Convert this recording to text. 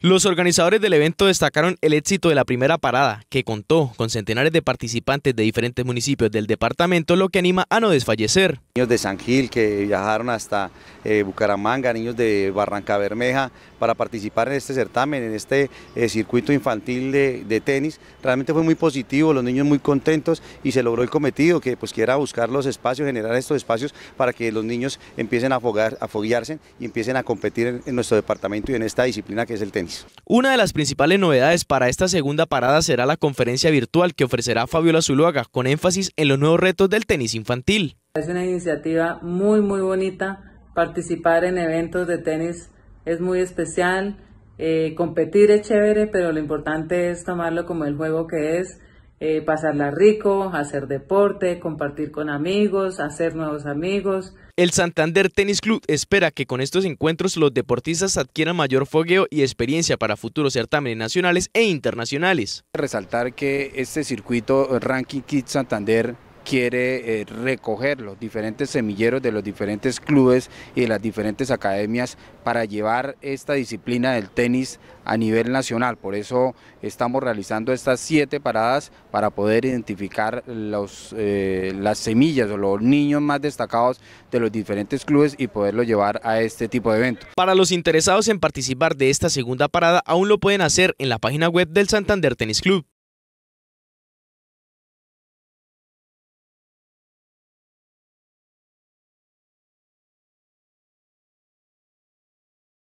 Los organizadores del evento destacaron el éxito de la primera parada, que contó con centenares de participantes de diferentes municipios del departamento, lo que anima a no desfallecer. Niños de San Gil que viajaron hasta eh, Bucaramanga, niños de Barranca Bermeja, para participar en este certamen, en este eh, circuito infantil de, tenis. Realmente fue muy positivo, los niños muy contentos y se logró el cometido, que pues quiera buscar los espacios, generar estos espacios para que los niños empiecen a, a foguearse y empiecen a competir en nuestro departamento y en esta disciplina que es el tenis. Una de las principales novedades para esta segunda parada será la conferencia virtual que ofrecerá Fabiola Zuluaga con énfasis en los nuevos retos del tenis infantil. Es una iniciativa muy muy bonita, participar en eventos de tenis es muy especial, eh, competir es chévere, pero lo importante es tomarlo como el juego que es eh, pasarla rico, hacer deporte, compartir con amigos, hacer nuevos amigos. El Santander Tennis Club espera que con estos encuentros los deportistas adquieran mayor fogueo y experiencia para futuros certámenes nacionales e internacionales. Resaltar que este circuito Ranking Kids Santander quiere eh, recoger los diferentes semilleros de los diferentes clubes y de las diferentes academias para llevar esta disciplina del tenis a nivel nacional. Por eso estamos realizando estas siete paradas para poder identificar los, eh, las semillas o los niños más destacados de los diferentes clubes y poderlos llevar a este tipo de evento. Para los interesados en participar de esta segunda parada, aún lo pueden hacer en la página web del Santander Tenis Club.